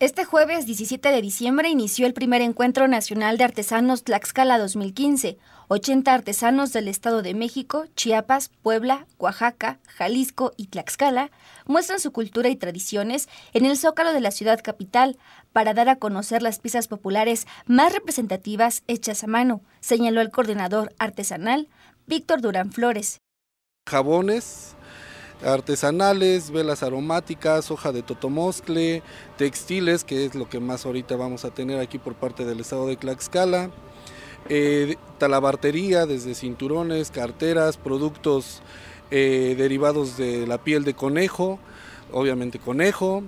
Este jueves 17 de diciembre inició el primer encuentro nacional de artesanos Tlaxcala 2015. 80 artesanos del Estado de México, Chiapas, Puebla, Oaxaca, Jalisco y Tlaxcala muestran su cultura y tradiciones en el zócalo de la ciudad capital para dar a conocer las piezas populares más representativas hechas a mano, señaló el coordinador artesanal Víctor Durán Flores. Jabones, artesanales, velas aromáticas, hoja de totomoscle, textiles, que es lo que más ahorita vamos a tener aquí por parte del estado de Tlaxcala, eh, talabartería, desde cinturones, carteras, productos eh, derivados de la piel de conejo, obviamente conejo,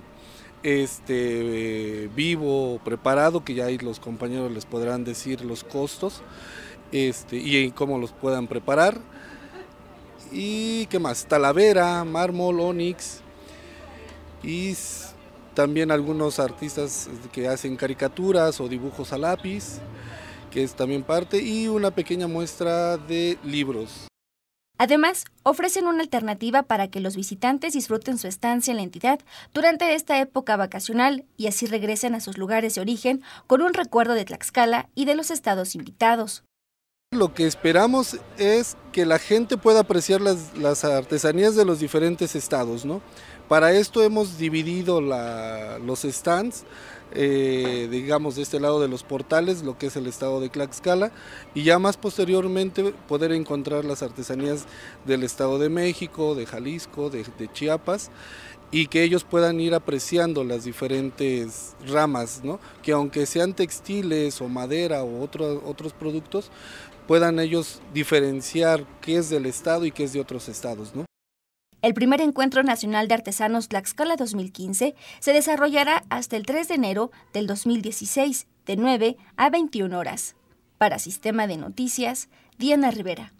este eh, vivo preparado que ya ahí los compañeros les podrán decir los costos este, y cómo los puedan preparar y qué más, Talavera, Mármol, Onyx. Y también algunos artistas que hacen caricaturas o dibujos a lápiz, que es también parte, y una pequeña muestra de libros. Además, ofrecen una alternativa para que los visitantes disfruten su estancia en la entidad durante esta época vacacional y así regresen a sus lugares de origen con un recuerdo de Tlaxcala y de los estados invitados. Lo que esperamos es que la gente pueda apreciar las, artesanías de los diferentes estados. Para esto hemos dividido los stands, eh, digamos, de este lado de los portales, lo que es el estado de Tlaxcala, y ya más posteriormente poder encontrar las artesanías del estado de México, de Jalisco, de, Chiapas, y que ellos puedan ir apreciando las diferentes ramas, que aunque sean textiles o madera o otros productos, puedan ellos diferenciar qué es del Estado y qué es de otros estados, ¿no? El primer Encuentro Nacional de Artesanos Tlaxcala 2015 se desarrollará hasta el 3 de enero del 2016, de 9 a 21 horas. Para Sistema de Noticias, Diana Rivera.